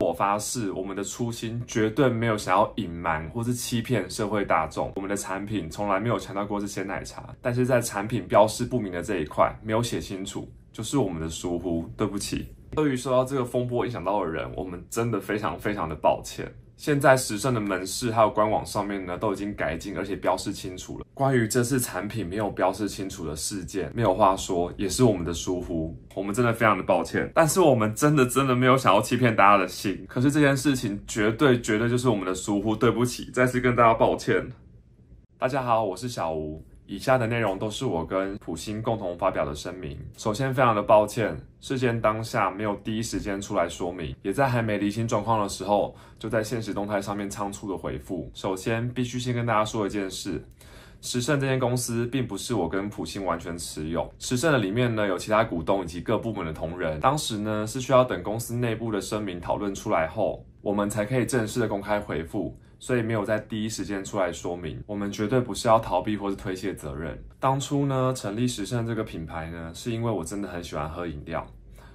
我发誓，我们的初心绝对没有想要隐瞒或是欺骗社会大众。我们的产品从来没有强调过这些奶茶，但是在产品标示不明的这一块没有写清楚，就是我们的疏忽，对不起。对于受到这个风波影响到的人，我们真的非常非常的抱歉。现在时胜的门市还有官网上面呢，都已经改进而且标示清楚了。关于这次产品没有标识清楚的事件，没有话说，也是我们的疏忽，我们真的非常的抱歉。但是我们真的真的没有想要欺骗大家的心，可是这件事情绝对绝对就是我们的疏忽，对不起，再次跟大家抱歉。大家好，我是小吴，以下的内容都是我跟普星共同发表的声明。首先，非常的抱歉，事件当下没有第一时间出来说明，也在还没理清状况的时候，就在现实动态上面仓促的回复。首先，必须先跟大家说一件事。时盛这间公司并不是我跟普信完全持有，时盛的里面呢有其他股东以及各部门的同仁。当时呢是需要等公司内部的声明讨论出来后，我们才可以正式的公开回复，所以没有在第一时间出来说明。我们绝对不是要逃避或是推卸责任。当初呢成立时胜这个品牌呢，是因为我真的很喜欢喝饮料。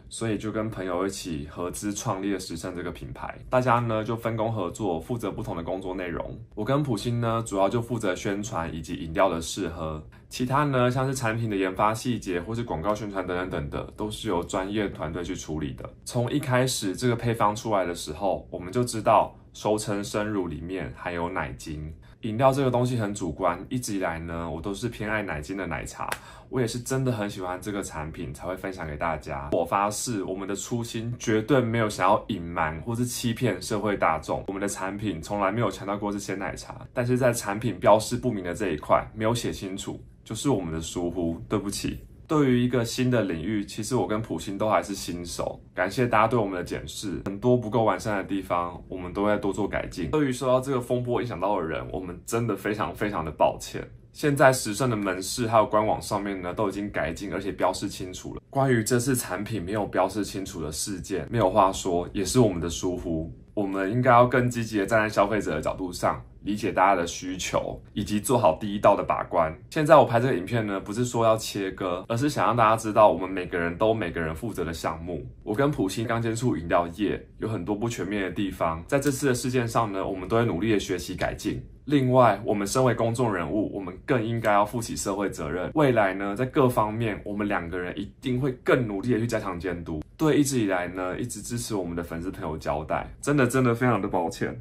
所以就跟朋友一起合资创立了时尚这个品牌，大家呢就分工合作，负责不同的工作内容。我跟普星呢主要就负责宣传以及饮料的试喝，其他呢像是产品的研发细节或是广告宣传等等等的，都是由专业团队去处理的。从一开始这个配方出来的时候，我们就知道。收成生乳里面含有奶精，饮料这个东西很主观。一直以来呢，我都是偏爱奶精的奶茶，我也是真的很喜欢这个产品，才会分享给大家。我发誓，我们的初心绝对没有想要隐瞒或是欺骗社会大众，我们的产品从来没有强调过这些奶茶。但是在产品标示不明的这一块没有写清楚，就是我们的疏忽，对不起。对于一个新的领域，其实我跟普星都还是新手。感谢大家对我们的检视，很多不够完善的地方，我们都在多做改进。对于受到这个风波影响到的人，我们真的非常非常的抱歉。现在十胜的门市还有官网上面呢，都已经改进而且标示清楚了。关于这次产品没有标示清楚的事件，没有话说，也是我们的疏忽。我们应该要更积极的站在消费者的角度上，理解大家的需求，以及做好第一道的把关。现在我拍这个影片呢，不是说要切割，而是想让大家知道我们每个人都每个人负责的项目。我跟普星刚接触饮料业有很多不全面的地方，在这次的事件上呢，我们都会努力的学习改进。另外，我们身为公众人物，我们更应该要负起社会责任。未来呢，在各方面，我们两个人一定会更努力的去加强监督。对，一直以来呢，一直支持我们的粉丝朋友交代，真的真的非常的抱歉。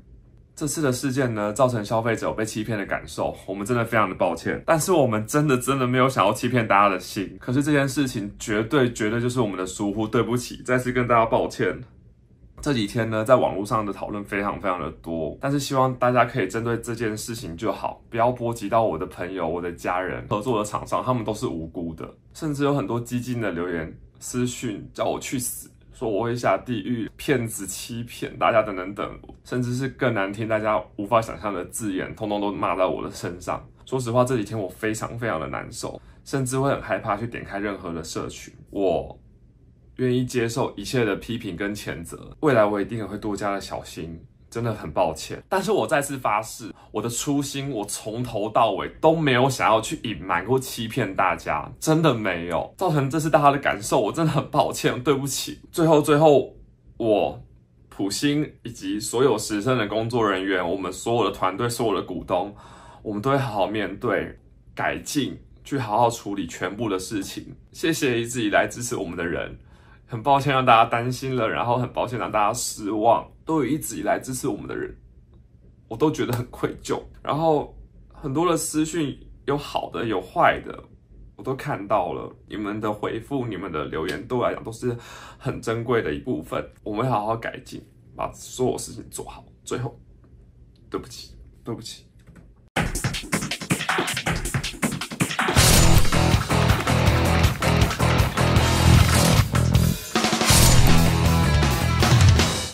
这次的事件呢，造成消费者被欺骗的感受，我们真的非常的抱歉。但是我们真的真的没有想要欺骗大家的心。可是这件事情绝对绝对就是我们的疏忽，对不起，再次跟大家抱歉。这几天呢，在网络上的讨论非常非常的多，但是希望大家可以针对这件事情就好，不要波及到我的朋友、我的家人、合作的厂商，他们都是无辜的。甚至有很多激进的留言、私讯叫我去死，说我会下地狱、骗子、欺骗大家等等等，甚至是更难听、大家无法想象的字眼，通通都骂在我的身上。说实话，这几天我非常非常的难受，甚至会很害怕去点开任何的社群。我。愿意接受一切的批评跟谴责。未来我一定也会多加的小心，真的很抱歉。但是我再次发誓，我的初心，我从头到尾都没有想要去隐瞒或欺骗大家，真的没有造成这次大家的感受，我真的很抱歉，对不起。最后，最后，我普星以及所有时生的工作人员，我们所有的团队，所有的股东，我们都会好好面对，改进，去好好处理全部的事情。谢谢一直以来支持我们的人。很抱歉让大家担心了，然后很抱歉让大家失望，对于一直以来支持我们的人，我都觉得很愧疚。然后很多的私讯有好的有坏的，我都看到了。你们的回复、你们的留言对我来讲都是很珍贵的一部分，我们会好好改进，把所有事情做好。最后，对不起，对不起。